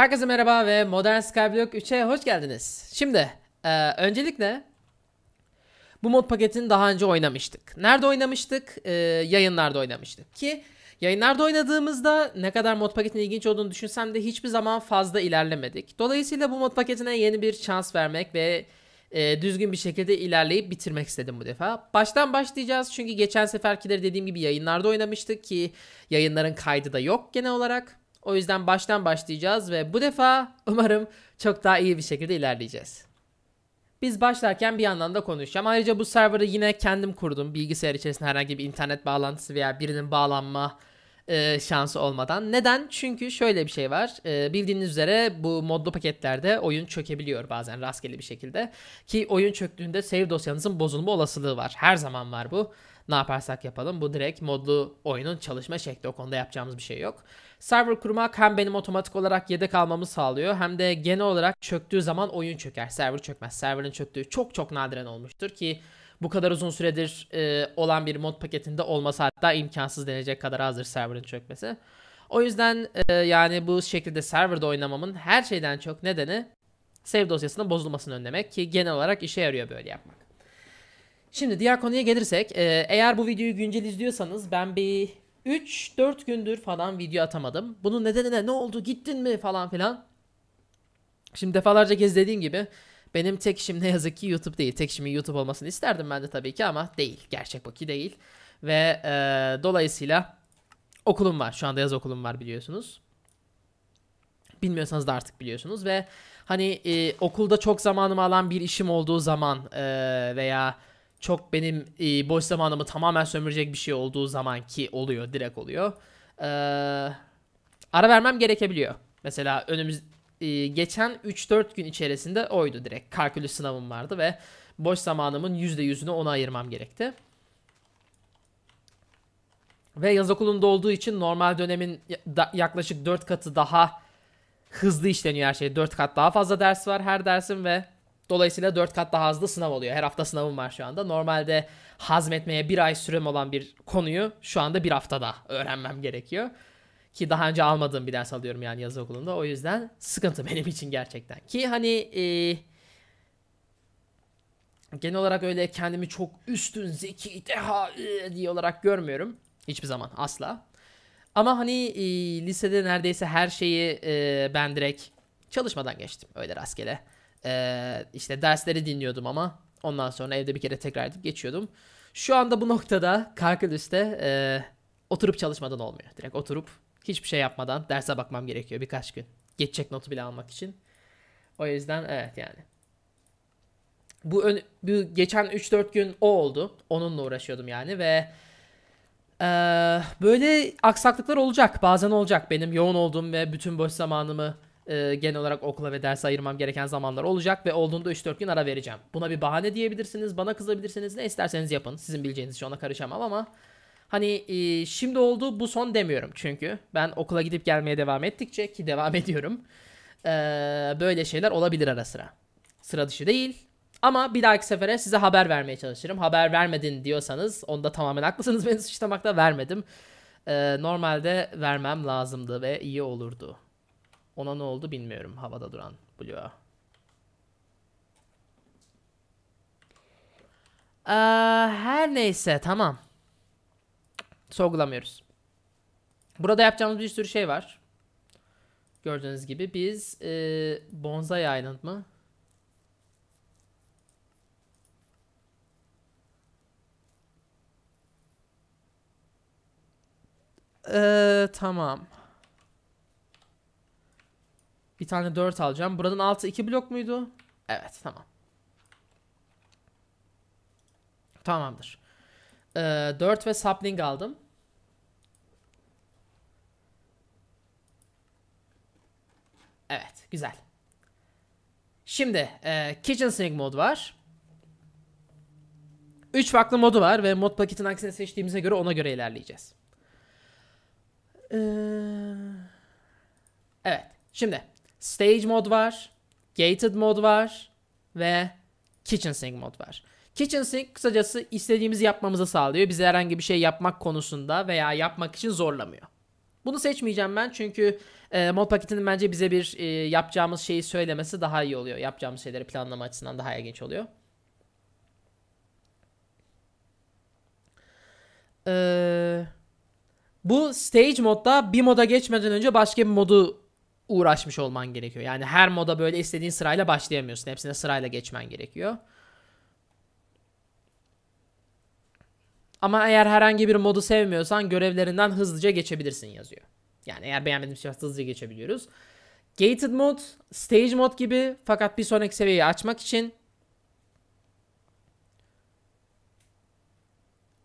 Herkese merhaba ve Modern Skyblock 3'e hoş geldiniz. Şimdi e, öncelikle bu mod paketini daha önce oynamıştık. Nerede oynamıştık? E, yayınlarda oynamıştık ki yayınlarda oynadığımızda ne kadar mod paketinin ilginç olduğunu düşünsem de hiçbir zaman fazla ilerlemedik. Dolayısıyla bu mod paketine yeni bir şans vermek ve e, düzgün bir şekilde ilerleyip bitirmek istedim bu defa. Baştan başlayacağız çünkü geçen seferkileri dediğim gibi yayınlarda oynamıştık ki yayınların kaydı da yok genel olarak. O yüzden baştan başlayacağız ve bu defa umarım çok daha iyi bir şekilde ilerleyeceğiz. Biz başlarken bir yandan da konuşacağım. Ayrıca bu serverı yine kendim kurdum. Bilgisayar içerisinde herhangi bir internet bağlantısı veya birinin bağlanma e, şansı olmadan. Neden? Çünkü şöyle bir şey var. E, bildiğiniz üzere bu modlu paketlerde oyun çökebiliyor bazen rastgele bir şekilde. Ki oyun çöktüğünde save dosyanızın bozulma olasılığı var. Her zaman var bu. Ne yaparsak yapalım bu direkt modlu oyunun çalışma şekli. O konuda yapacağımız bir şey yok. Server kurmak hem benim otomatik olarak yedek almamı sağlıyor hem de genel olarak çöktüğü zaman oyun çöker. Server çökmez. Server'ın çöktüğü çok çok nadiren olmuştur ki bu kadar uzun süredir e, olan bir mod paketinde olması hatta imkansız denecek kadar azdır server'ın çökmesi. O yüzden e, yani bu şekilde serverda oynamamın her şeyden çok nedeni save dosyasının bozulmasını önlemek ki genel olarak işe yarıyor böyle yapmak. Şimdi diğer konuya gelirsek e, eğer bu videoyu güncel izliyorsanız ben bir 3-4 gündür falan video atamadım. Bunun nedeni ne? Ne oldu? Gittin mi? Falan filan. Şimdi defalarca kez dediğim gibi benim tek işim ne yazık ki YouTube değil. Tek işimin YouTube olmasını isterdim ben de tabii ki ama değil. Gerçek Baki değil. Ve e, dolayısıyla okulum var. Şu anda yaz okulum var biliyorsunuz. Bilmiyorsanız da artık biliyorsunuz ve hani e, okulda çok zamanımı alan bir işim olduğu zaman e, veya çok benim e, boş zamanımı tamamen sömürecek bir şey olduğu zaman ki oluyor direkt oluyor. Ee, ara vermem gerekebiliyor. Mesela önümüz e, geçen 3-4 gün içerisinde oydu direkt. Kalkülüs sınavım vardı ve boş zamanımın %100'ünü ona ayırmam gerekti. Ve yaz okulunda olduğu için normal dönemin yaklaşık 4 katı daha hızlı işleniyor her şey. 4 kat daha fazla ders var her dersin ve Dolayısıyla 4 kat daha hızlı sınav oluyor. Her hafta sınavım var şu anda. Normalde hazmetmeye bir ay sürem olan bir konuyu şu anda bir haftada öğrenmem gerekiyor. Ki daha önce almadığım bir ders alıyorum yani yazı okulunda. O yüzden sıkıntı benim için gerçekten. Ki hani e, genel olarak öyle kendimi çok üstün, zeki, deha e, diye olarak görmüyorum. Hiçbir zaman asla. Ama hani e, lisede neredeyse her şeyi e, ben direkt çalışmadan geçtim. Öyle rastgele. Ee, işte dersleri dinliyordum ama ondan sonra evde bir kere tekrar edip geçiyordum. Şu anda bu noktada kalkülüste e, oturup çalışmadan olmuyor. Direkt oturup hiçbir şey yapmadan derse bakmam gerekiyor birkaç gün. Geçecek notu bile almak için. O yüzden evet yani. Bu, ön, bu geçen 3-4 gün o oldu. Onunla uğraşıyordum yani ve ee, böyle aksaklıklar olacak. Bazen olacak. Benim yoğun olduğum ve bütün boş zamanımı e, genel olarak okula ve ders ayırmam gereken zamanlar olacak ve olduğunda 3-4 gün ara vereceğim. Buna bir bahane diyebilirsiniz, bana kızabilirsiniz, ne isterseniz yapın. Sizin bileceğiniz şey ona karışamam ama hani e, şimdi oldu bu son demiyorum çünkü. Ben okula gidip gelmeye devam ettikçe ki devam ediyorum. E, böyle şeyler olabilir ara sıra. Sıra dışı değil. Ama bir dahaki sefere size haber vermeye çalışırım. Haber vermedin diyorsanız onda tamamen haklısınız. Beni suçlamakta vermedim. Ee, normalde vermem lazımdı ve iyi olurdu. Ona ne oldu bilmiyorum havada duran Blue'a. Ee, her neyse tamam. Sorgulamıyoruz. Burada yapacağımız bir sürü şey var. Gördüğünüz gibi biz e, Bonsai Island mı? Ee, tamam. Bir tane 4 alacağım. Buranın altı 2 blok muydu? Evet tamam. Tamamdır. Ee, 4 ve sapling aldım. Evet güzel. Şimdi e, Kitchen Sink mod var. 3 farklı modu var ve mod paketin aksine seçtiğimize göre ona göre ilerleyeceğiz. Ee, evet şimdi Stage mod var, gated mod var ve kitchen sink mod var. Kitchen Sink kısacası istediğimizi yapmamızı sağlıyor. bize herhangi bir şey yapmak konusunda veya yapmak için zorlamıyor. Bunu seçmeyeceğim ben çünkü e, mod paketinin bence bize bir e, yapacağımız şeyi söylemesi daha iyi oluyor. Yapacağımız şeyleri planlama açısından daha ilginç oluyor. Ee, bu stage modda bir moda geçmeden önce başka bir modu uğraşmış olman gerekiyor. Yani her moda böyle istediğin sırayla başlayamıyorsun. Hepsine sırayla geçmen gerekiyor. Ama eğer herhangi bir modu sevmiyorsan görevlerinden hızlıca geçebilirsin yazıyor. Yani eğer beğenmediğimiz şey hızlıca geçebiliyoruz. Gated mod, stage mod gibi fakat bir sonraki seviyeyi açmak için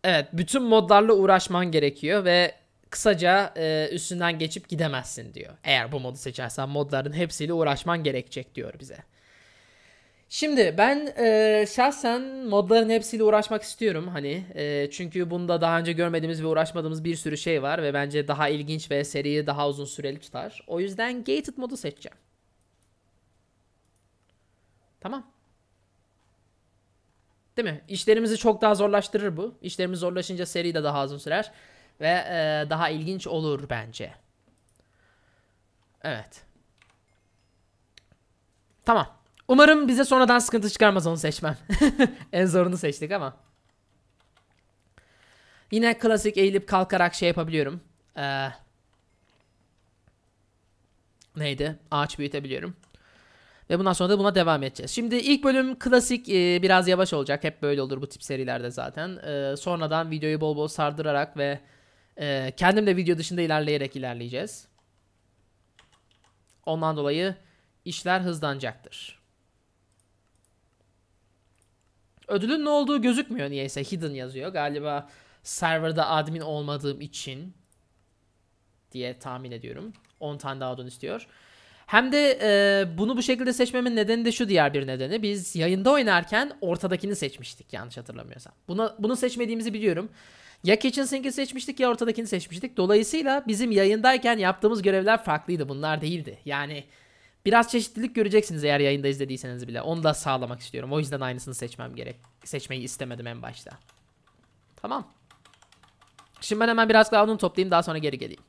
Evet, bütün modlarla uğraşman gerekiyor ve kısaca e, üstünden geçip gidemezsin diyor. Eğer bu modu seçersen modların hepsiyle uğraşman gerekecek diyor bize. Şimdi ben e, şahsen modların hepsiyle uğraşmak istiyorum hani e, çünkü bunda daha önce görmediğimiz ve uğraşmadığımız bir sürü şey var ve bence daha ilginç ve seriyi daha uzun süreli tutar. O yüzden gated modu seçeceğim. Tamam. Değil mi? İşlerimizi çok daha zorlaştırır bu. İşlerimiz zorlaşınca seri de daha uzun sürer. Ve e, daha ilginç olur bence. Evet. Tamam. Umarım bize sonradan sıkıntı çıkarmaz onu seçmem. en zorunu seçtik ama. Yine klasik eğilip kalkarak şey yapabiliyorum. Ee, neydi? Ağaç büyütebiliyorum. Ve bundan sonra da buna devam edeceğiz. Şimdi ilk bölüm klasik e, biraz yavaş olacak. Hep böyle olur bu tip serilerde zaten. E, sonradan videoyu bol bol sardırarak ve ee, kendim video dışında ilerleyerek ilerleyeceğiz. Ondan dolayı işler hızlanacaktır. Ödülün ne olduğu gözükmüyor niyeyse. Hidden yazıyor. Galiba serverda admin olmadığım için diye tahmin ediyorum. 10 tane daha ödül istiyor. Hem de e, bunu bu şekilde seçmemin nedeni de şu diğer bir nedeni. Biz yayında oynarken ortadakini seçmiştik yanlış hatırlamıyorsam. Buna, bunu seçmediğimizi biliyorum. Ya kitchen seçmiştik ya ortadakini seçmiştik. Dolayısıyla bizim yayındayken yaptığımız görevler farklıydı. Bunlar değildi. Yani biraz çeşitlilik göreceksiniz eğer yayında izlediyseniz bile. Onu da sağlamak istiyorum. O yüzden aynısını seçmem gerek. Seçmeyi istemedim en başta. Tamam. Şimdi ben hemen biraz daha cloud'unu toplayayım daha sonra geri geleyim.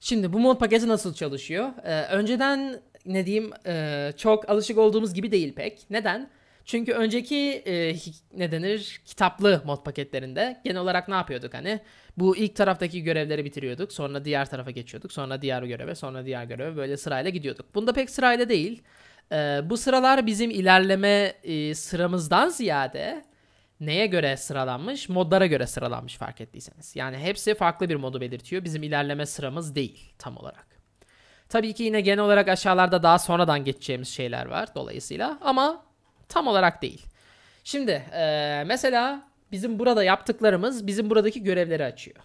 Şimdi bu mod paketi nasıl çalışıyor? Ee, önceden ne diyeyim ee, çok alışık olduğumuz gibi değil pek. Neden? Çünkü önceki e, ne denir kitaplı mod paketlerinde genel olarak ne yapıyorduk hani? Bu ilk taraftaki görevleri bitiriyorduk. Sonra diğer tarafa geçiyorduk. Sonra diğer göreve, sonra diğer göreve böyle sırayla gidiyorduk. Bunda pek sırayla değil. E, bu sıralar bizim ilerleme e, sıramızdan ziyade neye göre sıralanmış? Modlara göre sıralanmış fark ettiyseniz. Yani hepsi farklı bir modu belirtiyor. Bizim ilerleme sıramız değil tam olarak. Tabii ki yine genel olarak aşağılarda daha sonradan geçeceğimiz şeyler var dolayısıyla ama tam olarak değil. Şimdi e, mesela bizim burada yaptıklarımız bizim buradaki görevleri açıyor.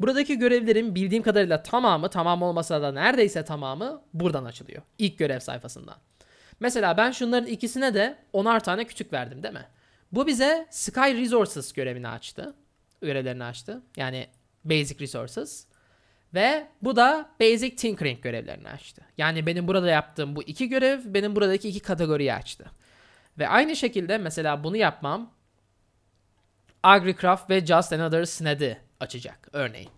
Buradaki görevlerin bildiğim kadarıyla tamamı tamam olmasa da neredeyse tamamı buradan açılıyor. İlk görev sayfasından. Mesela ben şunların ikisine de 10'ar tane küçük verdim değil mi? Bu bize Sky Resources görevini açtı. Görevlerini açtı. Yani Basic Resources. Ve bu da Basic Tinkering görevlerini açtı. Yani benim burada yaptığım bu iki görev benim buradaki iki kategoriyi açtı. Ve aynı şekilde mesela bunu yapmam AgriCraft ve Just Another Sned'i açacak örneğin.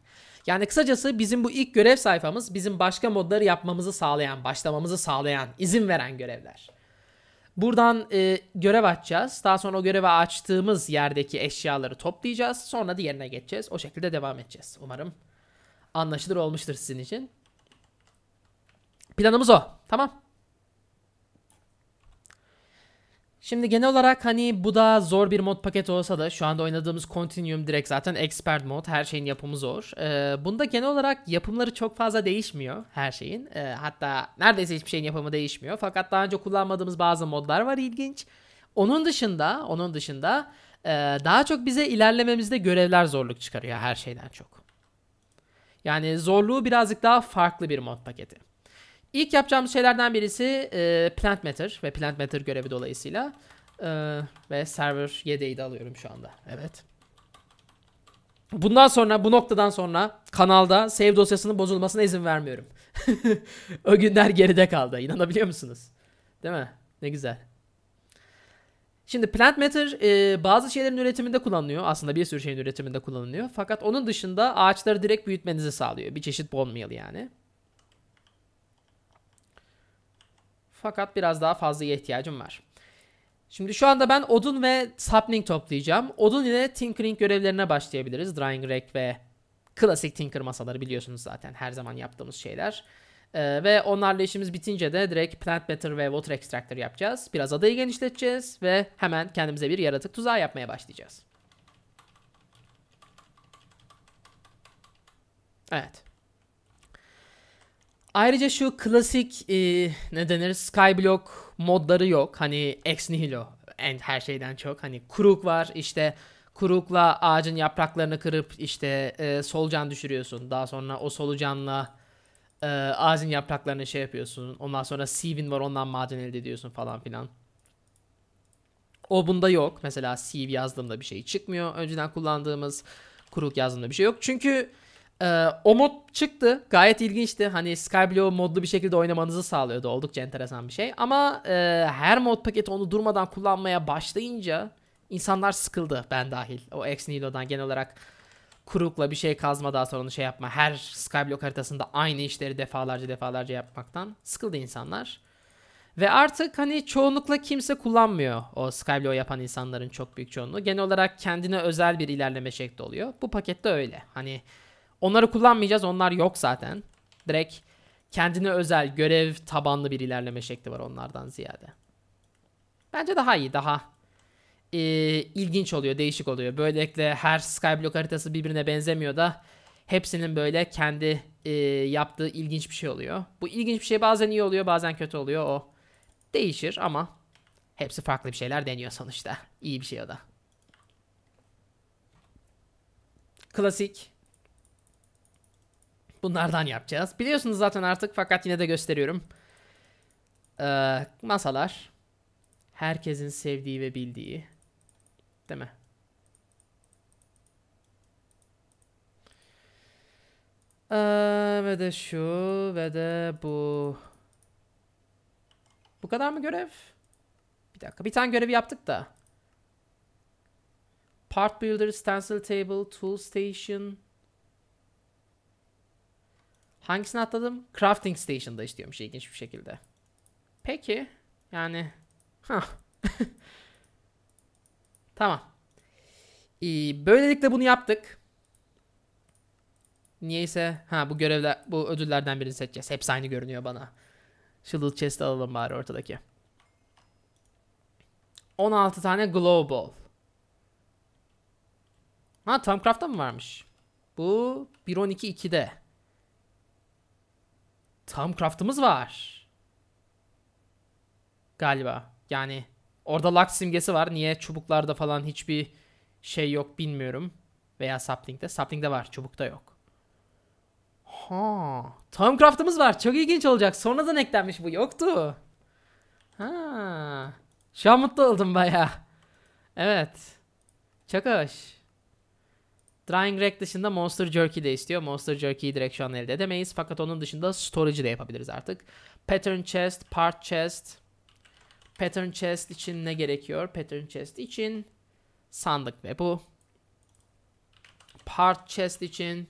Yani kısacası bizim bu ilk görev sayfamız bizim başka modları yapmamızı sağlayan, başlamamızı sağlayan, izin veren görevler. Buradan e, görev açacağız. Daha sonra o görevi açtığımız yerdeki eşyaları toplayacağız. Sonra diğerine geçeceğiz. O şekilde devam edeceğiz. Umarım anlaşılır olmuştur sizin için. Planımız o. Tamam. Şimdi genel olarak hani bu da zor bir mod paketi olsa da şu anda oynadığımız Continuum direkt zaten expert mod her şeyin yapımı zor. Ee, bunda genel olarak yapımları çok fazla değişmiyor her şeyin. Ee, hatta neredeyse hiçbir şeyin yapımı değişmiyor. Fakat daha önce kullanmadığımız bazı modlar var ilginç. Onun dışında, onun dışında e, daha çok bize ilerlememizde görevler zorluk çıkarıyor her şeyden çok. Yani zorluğu birazcık daha farklı bir mod paketi. İlk yapacağımız şeylerden birisi e, Plant Matter ve Plant Matter görevi dolayısıyla e, ve server yedeği de alıyorum şu anda. Evet. Bundan sonra bu noktadan sonra kanalda save dosyasının bozulmasına izin vermiyorum. o günler geride kaldı. İnanabiliyor musunuz? Değil mi? Ne güzel. Şimdi plant matter e, bazı şeylerin üretiminde kullanılıyor. Aslında bir sürü şeyin üretiminde kullanılıyor. Fakat onun dışında ağaçları direkt büyütmenizi sağlıyor. Bir çeşit bone meal yani. Fakat biraz daha fazlaya ihtiyacım var. Şimdi şu anda ben odun ve sapling toplayacağım. Odun ile tinkering görevlerine başlayabiliriz. Drying rack ve klasik tinker masaları biliyorsunuz zaten her zaman yaptığımız şeyler. Ee, ve onlarla işimiz bitince de direkt plant batter ve water extractor yapacağız. Biraz adayı genişleteceğiz ve hemen kendimize bir yaratık tuzağı yapmaya başlayacağız. Evet. Ayrıca şu klasik e, ne denir Skyblock modları yok. Hani ex nihilo and her şeyden çok. Hani kuruk var işte kurukla ağacın yapraklarını kırıp işte e, solucan düşürüyorsun. Daha sonra o solucanla e, ağacın yapraklarını şey yapıyorsun. Ondan sonra sievin var ondan maden elde ediyorsun falan filan. O bunda yok. Mesela sieve yazdığımda bir şey çıkmıyor. Önceden kullandığımız kuruk yazdığımda bir şey yok. Çünkü ee, o mod çıktı. Gayet ilginçti. Hani Skyblue modlu bir şekilde oynamanızı sağlıyordu. Oldukça enteresan bir şey. Ama e, her mod paketi onu durmadan kullanmaya başlayınca insanlar sıkıldı ben dahil. O Ex Nilo'dan genel olarak kurukla bir şey kazma daha sonra onu şey yapma. Her Skyblock haritasında aynı işleri defalarca defalarca yapmaktan sıkıldı insanlar. Ve artık hani çoğunlukla kimse kullanmıyor o Skyblow yapan insanların çok büyük çoğunluğu. Genel olarak kendine özel bir ilerleme şekli oluyor. Bu pakette öyle. Hani Onları kullanmayacağız. Onlar yok zaten. Direkt kendine özel görev tabanlı bir ilerleme şekli var onlardan ziyade. Bence daha iyi. Daha e, ilginç oluyor. Değişik oluyor. Böylelikle her Skyblock haritası birbirine benzemiyor da hepsinin böyle kendi e, yaptığı ilginç bir şey oluyor. Bu ilginç bir şey bazen iyi oluyor bazen kötü oluyor. O değişir ama hepsi farklı bir şeyler deniyor sonuçta. İyi bir şey o da. Klasik Bunlardan yapacağız. Biliyorsunuz zaten artık fakat yine de gösteriyorum. Ee, masalar. Herkesin sevdiği ve bildiği. Değil mi? Ee, ve de şu ve de bu. Bu kadar mı görev? Bir dakika. Bir tane görevi yaptık da. Part Builder, Stencil Table, Tool Station... Hangisini atladım? Crafting Station'da istiyormuş ilginç bir şekilde. Peki. Yani. tamam. Ee, böylelikle bunu yaptık. Niyeyse ha bu görevler bu ödüllerden birini seçeceğiz. Hepsi aynı görünüyor bana. Shield chest alalım bari ortadaki. 16 tane Global. ball. Ha Tomcraft'ta mı varmış? Bu 1.12.2'de. Tam craft'ımız var. Galiba. Yani orada lock simgesi var. Niye çubuklarda falan hiçbir şey yok bilmiyorum. Veya sapling'de. Sapling'de var. Çubukta yok. Ha, tam craft'ımız var. Çok ilginç olacak. Sonradan eklenmiş bu. Yoktu. Ha. Şu an mutlu oldum baya. Evet. Çok hoş. Drying Rack dışında Monster Jerky de istiyor. Monster Jerky'yi direkt şu an elde edemeyiz. Fakat onun dışında Storage'ı da yapabiliriz artık. Pattern Chest, Part Chest. Pattern Chest için ne gerekiyor? Pattern Chest için sandık ve bu. Part Chest için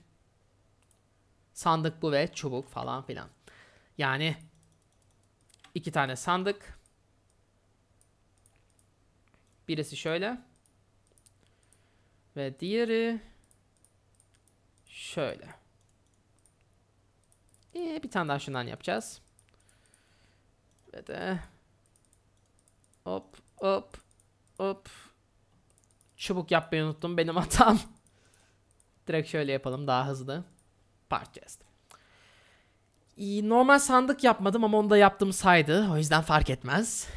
sandık bu ve çubuk falan filan. Yani iki tane sandık. Birisi şöyle. Ve diğeri Şöyle. Ee, bir tane daha şundan yapacağız. Ve de hop hop hop çubuk yapmayı unuttum benim hatam. Direkt şöyle yapalım daha hızlı. Parçası. Normal sandık yapmadım ama onu da yaptım saydı. O yüzden fark etmez.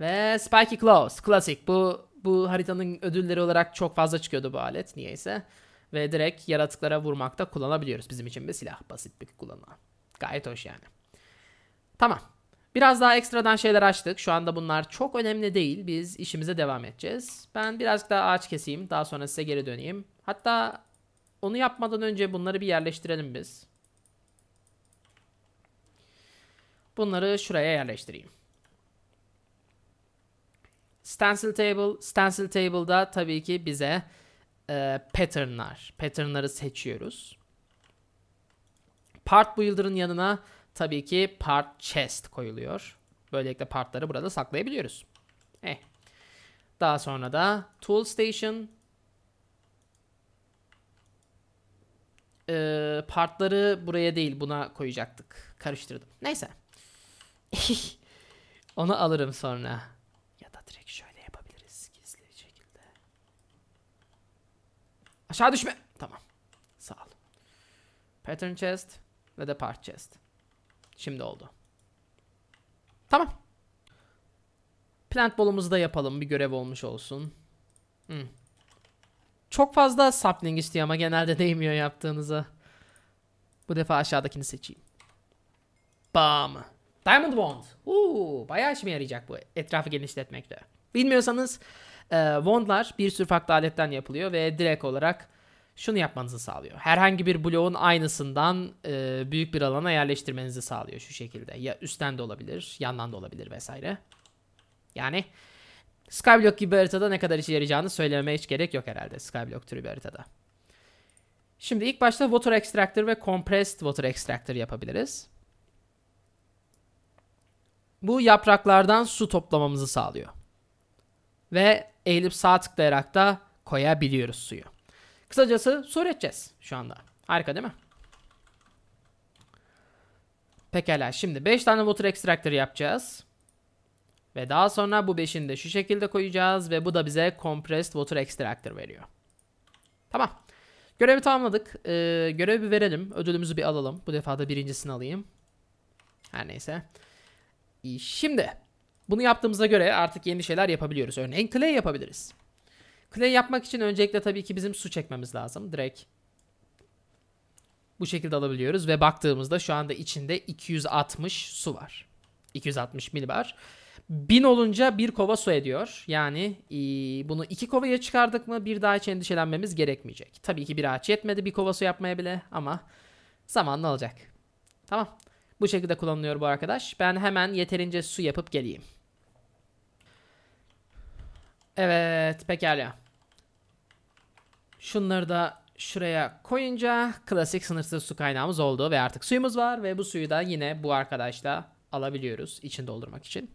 Ve Spiky Claws. Klasik. Bu bu haritanın ödülleri olarak çok fazla çıkıyordu bu alet. Niyeyse ve direkt yaratıklara vurmakta kullanabiliyoruz. Bizim için bir silah basit bir kullanma. Gayet hoş yani. Tamam. Biraz daha ekstradan şeyler açtık. Şu anda bunlar çok önemli değil. Biz işimize devam edeceğiz. Ben birazcık daha ağaç keseyim. Daha sonra size geri döneyim. Hatta onu yapmadan önce bunları bir yerleştirelim biz. Bunları şuraya yerleştireyim. Stencil Table. Stencil Table'da tabii ki bize e, patternlar. Patternları seçiyoruz. Part Builder'ın yanına tabii ki Part Chest koyuluyor. Böylelikle partları burada saklayabiliyoruz. Eh. Daha sonra da Tool Station e, partları buraya değil buna koyacaktık. Karıştırdım. Neyse. Onu alırım sonra. Aşağı düşme. Tamam. Sağ ol. Pattern chest ve de part chest. Şimdi oldu. Tamam. Plant bolumuzu da yapalım. Bir görev olmuş olsun. Hmm. Çok fazla sapling istiyor ama genelde değmiyor yaptığınıza. Bu defa aşağıdakini seçeyim. Bam. Diamond Bond. Uuu bayağı işime yarayacak bu etrafı genişletmekte. Bilmiyorsanız e, wandlar bir sürü farklı aletten yapılıyor ve direkt olarak şunu yapmanızı sağlıyor. Herhangi bir bloğun aynısından e, büyük bir alana yerleştirmenizi sağlıyor şu şekilde. Ya üstten de olabilir, yandan da olabilir vesaire. Yani Skyblock gibi bir haritada ne kadar işe yarayacağını söylememe hiç gerek yok herhalde Skyblock türü bir haritada. Şimdi ilk başta Water Extractor ve Compressed Water Extractor yapabiliriz. Bu yapraklardan su toplamamızı sağlıyor ve eğilip sağ tıklayarak da koyabiliyoruz suyu. Kısacası su üreteceğiz şu anda. Harika değil mi? Pekala şimdi 5 tane water extractor yapacağız. Ve daha sonra bu 5'ini de şu şekilde koyacağız ve bu da bize compressed water extractor veriyor. Tamam. Görevi tamamladık. Ee, görevi verelim. Ödülümüzü bir alalım. Bu defa da birincisini alayım. Her neyse. Şimdi bunu yaptığımıza göre artık yeni şeyler yapabiliyoruz. Örneğin clay yapabiliriz. Clay yapmak için öncelikle tabii ki bizim su çekmemiz lazım. Direkt bu şekilde alabiliyoruz ve baktığımızda şu anda içinde 260 su var. 260 milibar. 1000 olunca bir kova su ediyor. Yani e, bunu iki kovaya çıkardık mı bir daha hiç endişelenmemiz gerekmeyecek. Tabii ki bir ağaç yetmedi bir kova su yapmaya bile ama zamanla alacak. Tamam. Bu şekilde kullanılıyor bu arkadaş. Ben hemen yeterince su yapıp geleyim. Evet pekala. Şunları da şuraya koyunca klasik sınırsız su kaynağımız oldu ve artık suyumuz var ve bu suyu da yine bu arkadaşla alabiliyoruz için doldurmak için.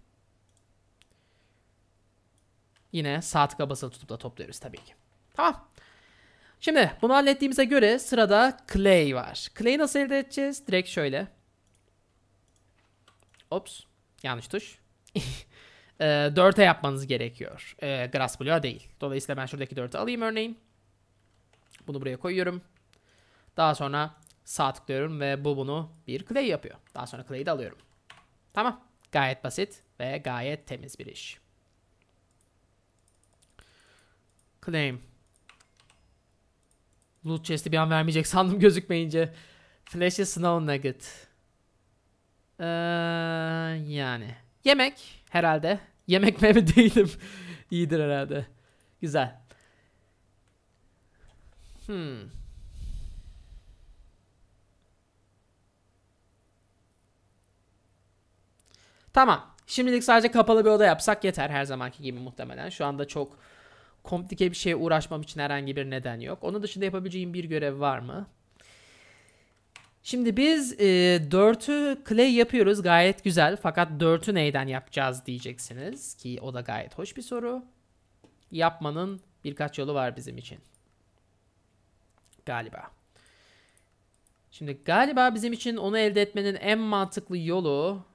Yine sağ tıka basılı tutup da topluyoruz tabii ki. Tamam. Şimdi bunu hallettiğimize göre sırada clay var. Clay'i nasıl elde edeceğiz? Direkt şöyle. Ops. Yanlış tuş. e, ee, 4'e yapmanız gerekiyor. E, grass bloğa değil. Dolayısıyla ben şuradaki 4'ü alayım örneğin. Bunu buraya koyuyorum. Daha sonra sağ tıklıyorum ve bu bunu bir clay yapıyor. Daha sonra clay'i de alıyorum. Tamam. Gayet basit ve gayet temiz bir iş. Claim. Loot chest'i bir an vermeyecek sandım gözükmeyince. Flash'ı snow nugget. Ee, yani. Yemek herhalde. Yemek mi değilim. İyidir herhalde. Güzel. Hmm. Tamam. Şimdilik sadece kapalı bir oda yapsak yeter her zamanki gibi muhtemelen. Şu anda çok komplike bir şeye uğraşmam için herhangi bir neden yok. Onun dışında yapabileceğim bir görev var mı? Şimdi biz e, 4'ü clay yapıyoruz gayet güzel fakat dörtü neyden yapacağız diyeceksiniz ki o da gayet hoş bir soru. Yapmanın birkaç yolu var bizim için. Galiba. Şimdi galiba bizim için onu elde etmenin en mantıklı yolu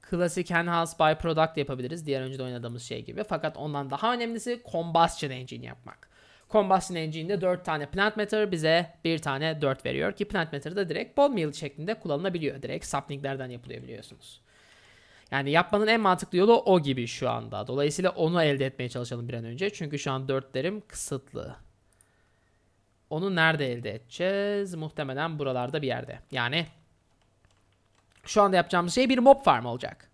klasik enhance byproduct yapabiliriz. Diğer önce de oynadığımız şey gibi. Fakat ondan daha önemlisi combustion engine yapmak. Combustion Engine'de 4 tane Plant Matter bize 1 tane 4 veriyor ki Plant Matter da direkt ball mill şeklinde kullanılabiliyor. Direkt saplinglerden yapılabiliyorsunuz. Yani yapmanın en mantıklı yolu o gibi şu anda. Dolayısıyla onu elde etmeye çalışalım bir an önce. Çünkü şu an dörtlerim kısıtlı. Onu nerede elde edeceğiz? Muhtemelen buralarda bir yerde. Yani şu anda yapacağımız şey bir mob farm olacak.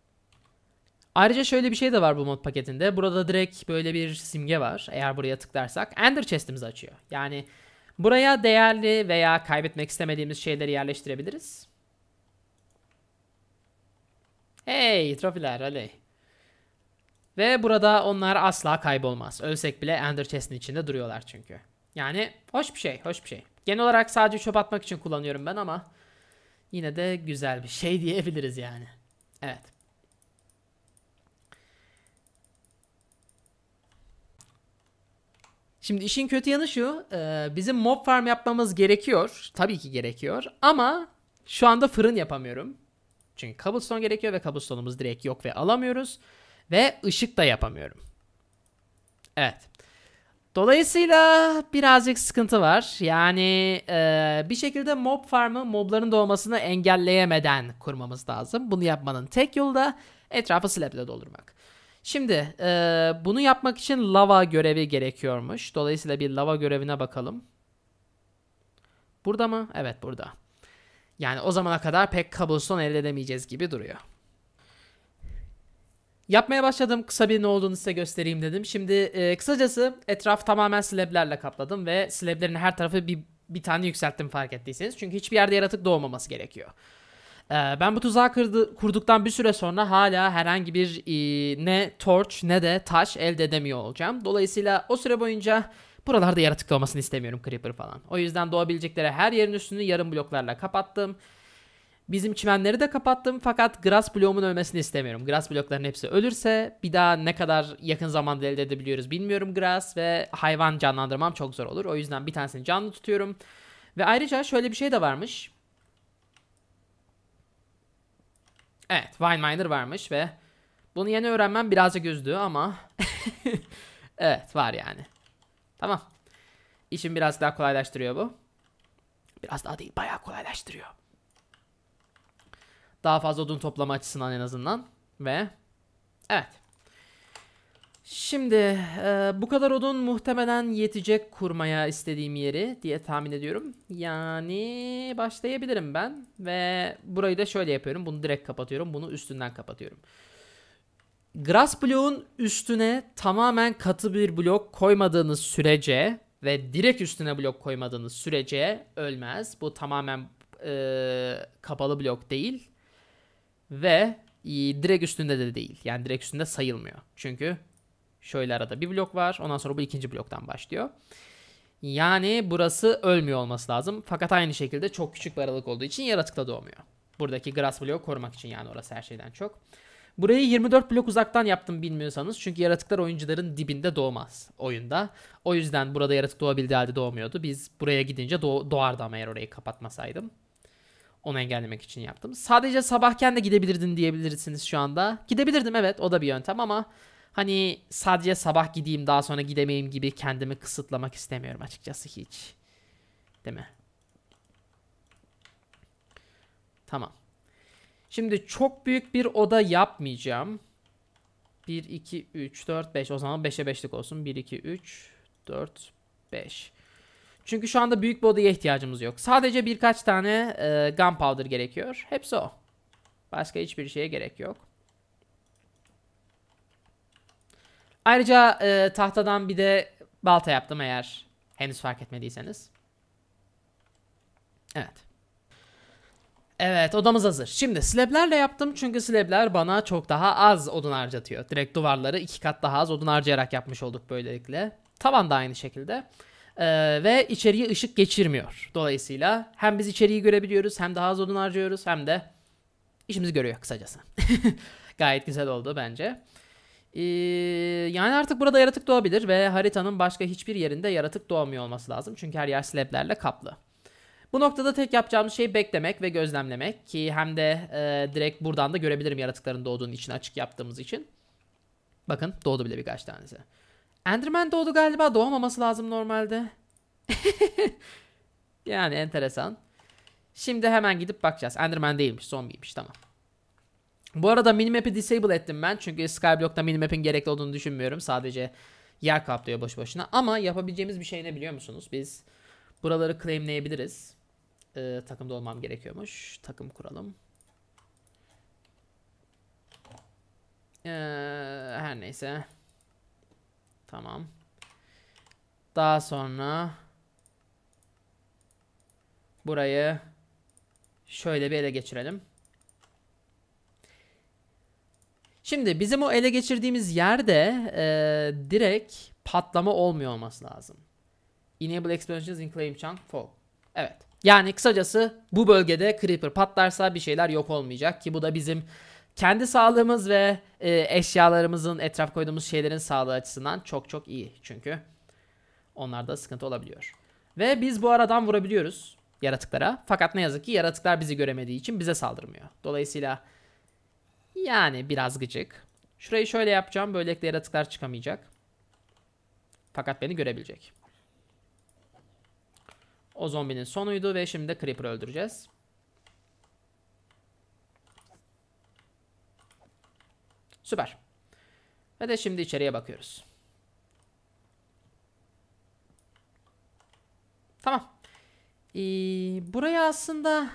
Ayrıca şöyle bir şey de var bu mod paketinde. Burada direkt böyle bir simge var. Eğer buraya tıklarsak Ender chest'imizi açıyor. Yani buraya değerli veya kaybetmek istemediğimiz şeyleri yerleştirebiliriz. Hey trofiler oley. Ve burada onlar asla kaybolmaz. Ölsek bile Ender chest'in içinde duruyorlar çünkü. Yani hoş bir şey, hoş bir şey. Genel olarak sadece çöp atmak için kullanıyorum ben ama yine de güzel bir şey diyebiliriz yani. Evet. Şimdi işin kötü yanı şu. E, bizim mob farm yapmamız gerekiyor. Tabii ki gerekiyor. Ama şu anda fırın yapamıyorum. Çünkü cobblestone gerekiyor ve cobblestone'umuz direkt yok ve alamıyoruz. Ve ışık da yapamıyorum. Evet. Dolayısıyla birazcık sıkıntı var. Yani e, bir şekilde mob farmı mobların doğmasını engelleyemeden kurmamız lazım. Bunu yapmanın tek yolu da etrafı slab'le doldurmak. Şimdi e, bunu yapmak için lava görevi gerekiyormuş. Dolayısıyla bir lava görevine bakalım. Burada mı? Evet burada. Yani o zamana kadar pek cobblestone elde edemeyeceğiz gibi duruyor. Yapmaya başladım. Kısa bir ne olduğunu size göstereyim dedim. Şimdi e, kısacası etraf tamamen slablerle kapladım ve slablerin her tarafı bir, bir tane yükselttim fark ettiyseniz. Çünkü hiçbir yerde yaratık doğmaması gerekiyor. Ee, ben bu tuzağı kırdı, kurduktan bir süre sonra hala herhangi bir e, ne torch ne de taş elde edemiyor olacağım. Dolayısıyla o süre boyunca buralarda yaratıklı olmasını istemiyorum Creeper falan. O yüzden doğabilecekleri her yerin üstünü yarım bloklarla kapattım. Bizim çimenleri de kapattım fakat grass bloğumun ölmesini istemiyorum. Grass blokların hepsi ölürse bir daha ne kadar yakın zamanda elde edebiliyoruz bilmiyorum grass ve hayvan canlandırmam çok zor olur. O yüzden bir tanesini canlı tutuyorum. Ve ayrıca şöyle bir şey de varmış. Evet Wineminder varmış ve bunu yeni öğrenmem birazcık üzdü ama evet var yani. Tamam. İşim biraz daha kolaylaştırıyor bu. Biraz daha değil bayağı kolaylaştırıyor. Daha fazla odun toplama açısından en azından. Ve evet. Şimdi e, bu kadar odun muhtemelen yetecek kurmaya istediğim yeri diye tahmin ediyorum. Yani başlayabilirim ben ve burayı da şöyle yapıyorum. Bunu direkt kapatıyorum. Bunu üstünden kapatıyorum. Grass bloğun üstüne tamamen katı bir blok koymadığınız sürece ve direkt üstüne blok koymadığınız sürece ölmez. Bu tamamen e, kapalı blok değil ve e, direkt üstünde de değil. Yani direkt üstünde sayılmıyor. Çünkü Şöyle arada bir blok var. Ondan sonra bu ikinci bloktan başlıyor. Yani burası ölmüyor olması lazım. Fakat aynı şekilde çok küçük bir aralık olduğu için yaratıkla doğmuyor. Buradaki grass bloğu korumak için yani orası her şeyden çok. Burayı 24 blok uzaktan yaptım bilmiyorsanız. Çünkü yaratıklar oyuncuların dibinde doğmaz oyunda. O yüzden burada yaratık doğabildiği halde doğmuyordu. Biz buraya gidince doğ doğardı ama eğer orayı kapatmasaydım. Onu engellemek için yaptım. Sadece sabahken de gidebilirdin diyebilirsiniz şu anda. Gidebilirdim evet o da bir yöntem ama hani sadece sabah gideyim daha sonra gidemeyim gibi kendimi kısıtlamak istemiyorum açıkçası hiç. Değil mi? Tamam. Şimdi çok büyük bir oda yapmayacağım. 1, 2, 3, 4, 5. O zaman 5'e 5'lik olsun. 1, 2, 3, 4, 5. Çünkü şu anda büyük bir odaya ihtiyacımız yok. Sadece birkaç tane e, gunpowder gerekiyor. Hepsi o. Başka hiçbir şeye gerek yok. Ayrıca e, tahtadan bir de balta yaptım eğer henüz fark etmediyseniz. Evet. Evet odamız hazır. Şimdi slablerle yaptım çünkü slabler bana çok daha az odun harcatıyor. Direkt duvarları iki kat daha az odun harcayarak yapmış olduk böylelikle. Tavan da aynı şekilde. Ee, ve içeriye ışık geçirmiyor. Dolayısıyla hem biz içeriği görebiliyoruz hem daha az odun harcıyoruz hem de işimizi görüyor kısacası. Gayet güzel oldu bence. Ee, yani artık burada yaratık doğabilir ve haritanın başka hiçbir yerinde yaratık doğmuyor olması lazım. Çünkü her yer slablerle kaplı. Bu noktada tek yapacağımız şey beklemek ve gözlemlemek ki hem de e, direkt buradan da görebilirim yaratıkların doğduğunu için açık yaptığımız için. Bakın doğdu bile birkaç tanesi. Enderman doğdu galiba doğamaması lazım normalde. yani enteresan. Şimdi hemen gidip bakacağız. Enderman değilmiş zombiymiş tamam. Bu arada minimap'i disable ettim ben. Çünkü Skyblock'ta minimap'in gerekli olduğunu düşünmüyorum. Sadece yer kaplıyor boş boşuna. Ama yapabileceğimiz bir şey ne biliyor musunuz? Biz buraları claimleyebiliriz. Ee, takımda olmam gerekiyormuş. Takım kuralım. Ee, her neyse. Tamam. Daha sonra burayı şöyle bir ele geçirelim. Şimdi bizim o ele geçirdiğimiz yerde e, direkt patlama olmuyor olması lazım. Enable expansions in claim chunk fall. Evet. Yani kısacası bu bölgede Creeper patlarsa bir şeyler yok olmayacak ki bu da bizim kendi sağlığımız ve e, eşyalarımızın etraf koyduğumuz şeylerin sağlığı açısından çok çok iyi. Çünkü onlarda sıkıntı olabiliyor. Ve biz bu aradan vurabiliyoruz yaratıklara. Fakat ne yazık ki yaratıklar bizi göremediği için bize saldırmıyor. Dolayısıyla yani biraz gıcık. Şurayı şöyle yapacağım. Böylelikle yaratıklar çıkamayacak. Fakat beni görebilecek. O zombinin sonuydu ve şimdi de Creeper'ı öldüreceğiz. Süper. Ve de şimdi içeriye bakıyoruz. Tamam. Ee, buraya aslında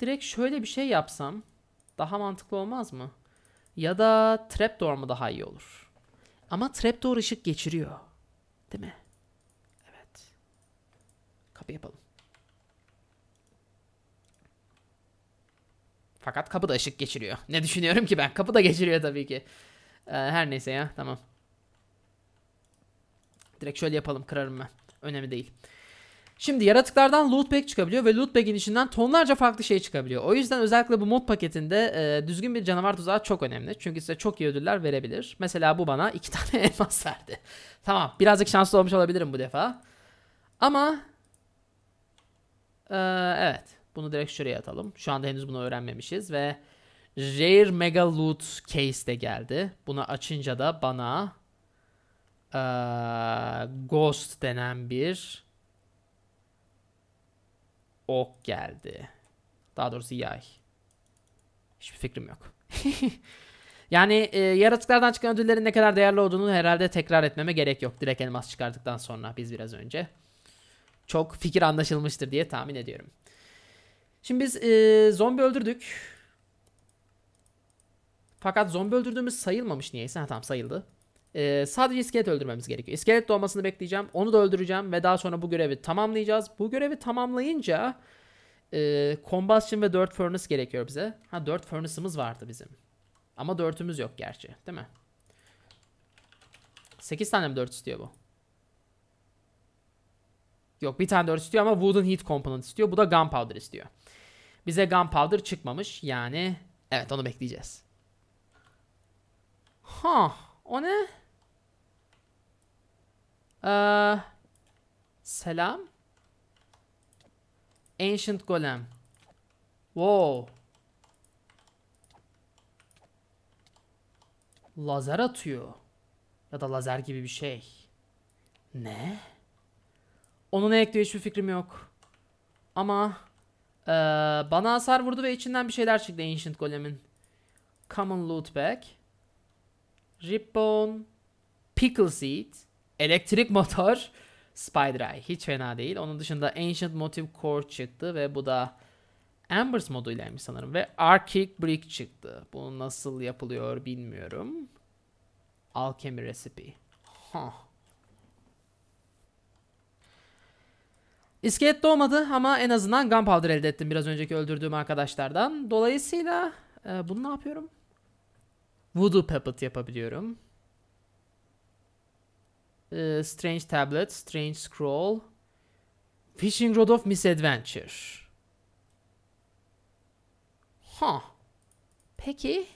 direkt şöyle bir şey yapsam. Daha mantıklı olmaz mı? Ya da trapdoor mu daha iyi olur? Ama trapdoor ışık geçiriyor. Değil mi? Evet. Kapı yapalım. Fakat kapı da ışık geçiriyor. Ne düşünüyorum ki ben? Kapı da geçiriyor tabii ki. Ee, her neyse ya. Tamam. Direkt şöyle yapalım. Kırarım ben. Önemli değil. Şimdi yaratıklardan loot lootbag çıkabiliyor ve loot lootbag'in içinden tonlarca farklı şey çıkabiliyor. O yüzden özellikle bu mod paketinde e, düzgün bir canavar tuzağı çok önemli. Çünkü size çok iyi ödüller verebilir. Mesela bu bana iki tane elmas verdi. tamam birazcık şanslı olmuş olabilirim bu defa. Ama e, evet bunu direkt şuraya atalım. Şu anda henüz bunu öğrenmemişiz ve Rare Mega Loot Case de geldi. Bunu açınca da bana e, Ghost denen bir ok geldi. Daha doğrusu yay. Hiçbir fikrim yok. yani e, yaratıklardan çıkan ödüllerin ne kadar değerli olduğunu herhalde tekrar etmeme gerek yok. Direkt elmas çıkardıktan sonra biz biraz önce. Çok fikir anlaşılmıştır diye tahmin ediyorum. Şimdi biz e, zombi öldürdük. Fakat zombi öldürdüğümüz sayılmamış niyeyse. Ha tamam sayıldı. Ee, sadece iskelet öldürmemiz gerekiyor. İskelet doğmasını bekleyeceğim. Onu da öldüreceğim ve daha sonra bu görevi tamamlayacağız. Bu görevi tamamlayınca e, Combustion ve 4 Furnace gerekiyor bize. Ha 4 Furnace'ımız vardı bizim. Ama 4'ümüz yok gerçi değil mi? 8 tane mi 4 istiyor bu? Yok bir tane 4 istiyor ama Wooden Heat Component istiyor. Bu da Gunpowder istiyor. Bize Gunpowder çıkmamış. Yani evet onu bekleyeceğiz. Ha o ne? Ee, selam. Ancient Golem. Wow. Lazer atıyor. Ya da lazer gibi bir şey. Ne? Onun ne ekliyor hiçbir fikrim yok. Ama ee, bana hasar vurdu ve içinden bir şeyler çıktı Ancient Golem'in. Common Loot Bag. Ribbon. Pickle Seed elektrik motor Spider Eye. Hiç fena değil. Onun dışında Ancient Motive Core çıktı ve bu da Ambers moduylaymış sanırım. Ve Arctic Brick çıktı. Bu nasıl yapılıyor bilmiyorum. Alchemy Recipe. Huh. İskelet doğmadı ama en azından gunpowder elde ettim biraz önceki öldürdüğüm arkadaşlardan. Dolayısıyla e, bunu ne yapıyorum? Voodoo Puppet yapabiliyorum. E, Strange Tablet, Strange Scroll, Fishing Rod of Misadventure. Ha. Huh. Peki.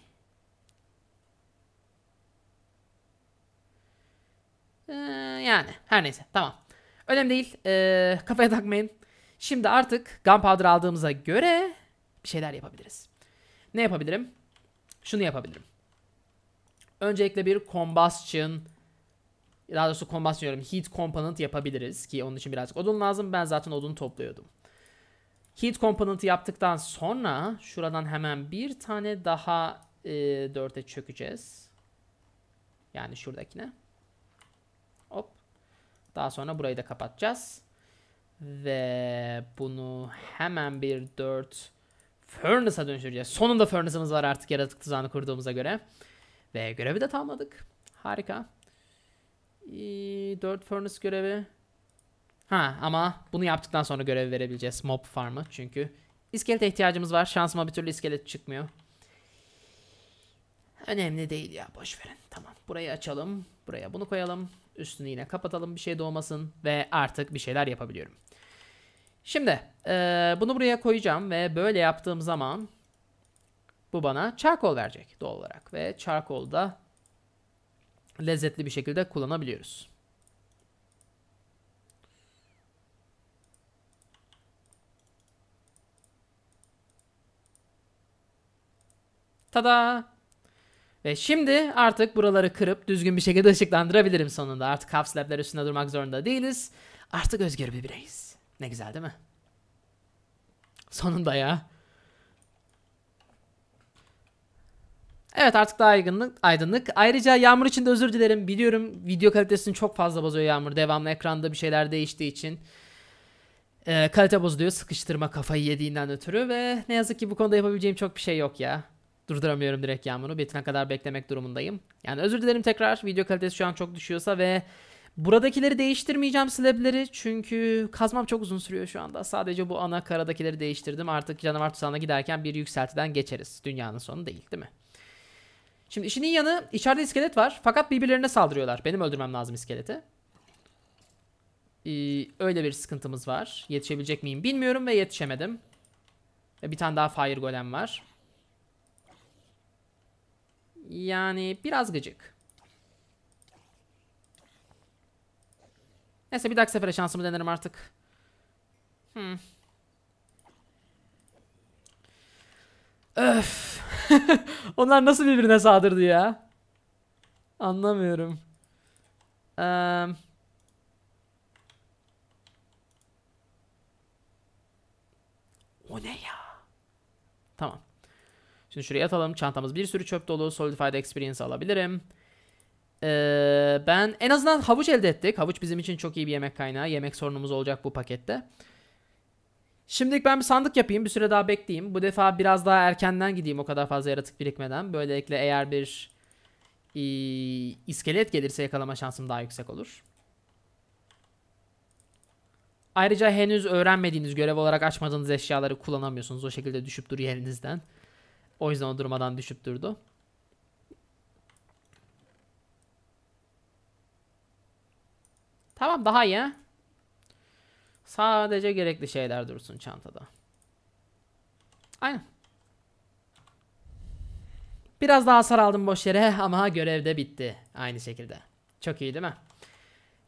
Ee, yani her neyse tamam. Önemli değil. Ee, kafaya takmayın. Şimdi artık Gunpowder aldığımıza göre bir şeyler yapabiliriz. Ne yapabilirim? Şunu yapabilirim. Öncelikle bir Combustion daha doğrusu kombasyon heat component yapabiliriz ki onun için birazcık odun lazım. Ben zaten odun topluyordum. Heat component yaptıktan sonra şuradan hemen bir tane daha e, çökeceğiz. Yani şuradakine. Hop. Daha sonra burayı da kapatacağız. Ve bunu hemen bir dört Furnace'a dönüştüreceğiz. Sonunda Furnace'ımız var artık yaratık tuzağını kurduğumuza göre. Ve görevi de tamamladık. Harika. 4 furnace görevi. Ha ama bunu yaptıktan sonra görev verebileceğiz mob farm'ı çünkü iskelet ihtiyacımız var. Şansıma bir türlü iskelet çıkmıyor. Önemli değil ya boş verin. Tamam burayı açalım. Buraya bunu koyalım. Üstünü yine kapatalım bir şey doğmasın ve artık bir şeyler yapabiliyorum. Şimdi e, bunu buraya koyacağım ve böyle yaptığım zaman bu bana charcoal verecek doğal olarak ve charcoal da lezzetli bir şekilde kullanabiliyoruz. Tada! Ve şimdi artık buraları kırıp düzgün bir şekilde ışıklandırabilirim sonunda. Artık Hubs Lab'ler üstünde durmak zorunda değiliz. Artık özgür bir bireyiz. Ne güzel değil mi? Sonunda ya. Evet artık daha aydınlık, aydınlık. Ayrıca Yağmur için de özür dilerim. Biliyorum video kalitesini çok fazla bozuyor Yağmur. Devamlı ekranda bir şeyler değiştiği için. Ee, kalite bozuluyor. Sıkıştırma kafayı yediğinden ötürü ve ne yazık ki bu konuda yapabileceğim çok bir şey yok ya. Durduramıyorum direkt Yağmur'u. Bitene kadar beklemek durumundayım. Yani özür dilerim tekrar. Video kalitesi şu an çok düşüyorsa ve Buradakileri değiştirmeyeceğim slableri çünkü kazmam çok uzun sürüyor şu anda. Sadece bu ana karadakileri değiştirdim. Artık canavar tuzağına giderken bir yükseltiden geçeriz. Dünyanın sonu değil değil mi? Şimdi işinin yanı içeride iskelet var. Fakat birbirlerine saldırıyorlar. Benim öldürmem lazım iskeleti. Ee, öyle bir sıkıntımız var. Yetişebilecek miyim bilmiyorum ve yetişemedim. Ve bir tane daha fire golem var. Yani biraz gıcık. Neyse bir dahaki sefere şansımı denerim artık. Hmm. Öf. Onlar nasıl birbirine saldırdı ya? Anlamıyorum. Eee... O ne ya? Tamam. Şimdi şuraya atalım. Çantamız bir sürü çöp dolu. Solidified Experience alabilirim. Ee, ben en azından havuç elde ettik. Havuç bizim için çok iyi bir yemek kaynağı. Yemek sorunumuz olacak bu pakette. Şimdilik ben bir sandık yapayım. Bir süre daha bekleyeyim. Bu defa biraz daha erkenden gideyim o kadar fazla yaratık birikmeden. Böylelikle eğer bir e, iskelet gelirse yakalama şansım daha yüksek olur. Ayrıca henüz öğrenmediğiniz, görev olarak açmadığınız eşyaları kullanamıyorsunuz. O şekilde düşüp duruyor elinizden. O yüzden o durmadan düşüp durdu. Tamam daha iyi. Sadece gerekli şeyler dursun çantada. Aynen. Biraz daha hasar aldım boş yere ama görev de bitti. Aynı şekilde. Çok iyi değil mi?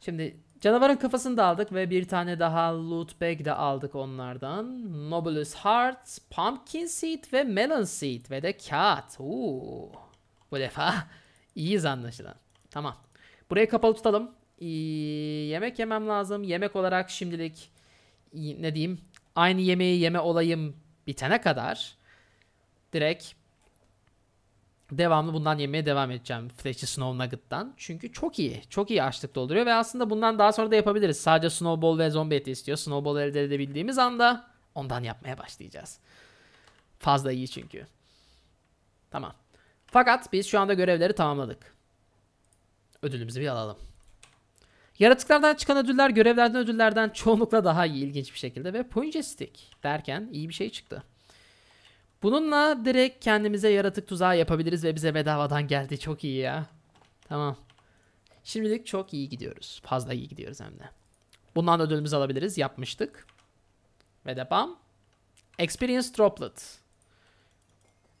Şimdi canavarın kafasını da aldık ve bir tane daha loot bag de aldık onlardan. Nobilis Heart, Pumpkin Seed ve Melon Seed ve de kağıt. Uuu. Bu defa iyiyiz anlaşılan. Tamam. Burayı kapalı tutalım. Ee, yemek yemem lazım. Yemek olarak şimdilik ne diyeyim aynı yemeği yeme olayım bitene kadar direkt devamlı bundan yemeye devam edeceğim Fleshy Snow Nugget'tan. Çünkü çok iyi. Çok iyi açlık dolduruyor ve aslında bundan daha sonra da yapabiliriz. Sadece Snowball ve Zombie eti istiyor. Snowball elde edebildiğimiz anda ondan yapmaya başlayacağız. Fazla iyi çünkü. Tamam. Fakat biz şu anda görevleri tamamladık. Ödülümüzü bir alalım. Yaratıklardan çıkan ödüller görevlerden ödüllerden çoğunlukla daha iyi ilginç bir şekilde ve Poinjestik derken iyi bir şey çıktı. Bununla direkt kendimize yaratık tuzağı yapabiliriz ve bize bedavadan geldi. Çok iyi ya. Tamam. Şimdilik çok iyi gidiyoruz. Fazla iyi gidiyoruz hem de. Bundan da ödülümüzü alabiliriz. Yapmıştık. Ve de bam. Experience Droplet.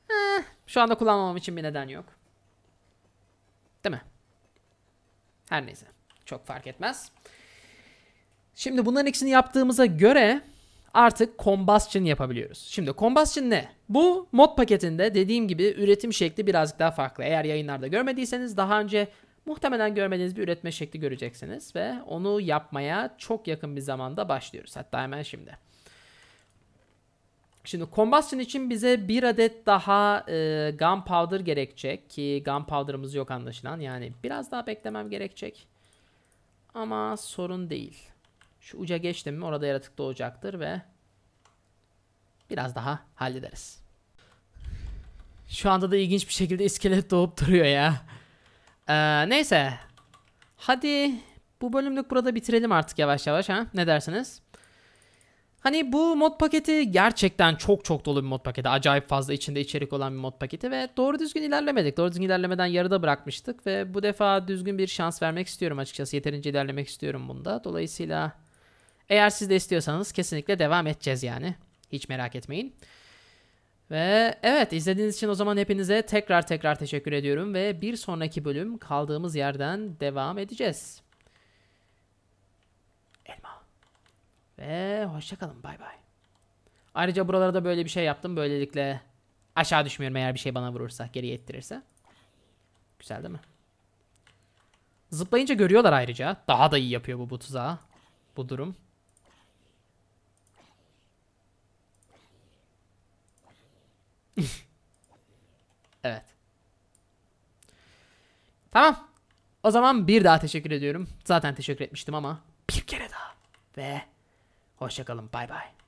Eh, şu anda kullanmamam için bir neden yok. Değil mi? Her neyse. Çok fark etmez. Şimdi bunların ikisini yaptığımıza göre artık combustion yapabiliyoruz. Şimdi combustion ne? Bu mod paketinde dediğim gibi üretim şekli birazcık daha farklı. Eğer yayınlarda görmediyseniz daha önce muhtemelen görmediğiniz bir üretme şekli göreceksiniz ve onu yapmaya çok yakın bir zamanda başlıyoruz. Hatta hemen şimdi. Şimdi combustion için bize bir adet daha e, gunpowder gerekecek ki gunpowder'ımız yok anlaşılan. Yani biraz daha beklemem gerekecek. Ama sorun değil. Şu uca geçtim mi orada yaratık doğacaktır ve biraz daha hallederiz. Şu anda da ilginç bir şekilde iskelet doğup duruyor ya. Ee, neyse. Hadi bu bölümlük burada bitirelim artık yavaş yavaş ha. Ne dersiniz? Hani bu mod paketi gerçekten çok çok dolu bir mod paketi. Acayip fazla içinde içerik olan bir mod paketi ve doğru düzgün ilerlemedik. Doğru düzgün ilerlemeden yarıda bırakmıştık ve bu defa düzgün bir şans vermek istiyorum açıkçası. Yeterince ilerlemek istiyorum bunda. Dolayısıyla eğer siz de istiyorsanız kesinlikle devam edeceğiz yani. Hiç merak etmeyin. Ve evet izlediğiniz için o zaman hepinize tekrar tekrar teşekkür ediyorum ve bir sonraki bölüm kaldığımız yerden devam edeceğiz. Ve hoşçakalın bay bay. Ayrıca buralara da böyle bir şey yaptım. Böylelikle aşağı düşmüyorum eğer bir şey bana vurursa, geri ettirirse. Güzel değil mi? Zıplayınca görüyorlar ayrıca. Daha da iyi yapıyor bu, bu tuzağı. Bu durum. evet. Tamam. O zaman bir daha teşekkür ediyorum. Zaten teşekkür etmiştim ama bir kere daha. Ve Hoşçakalın bay bay.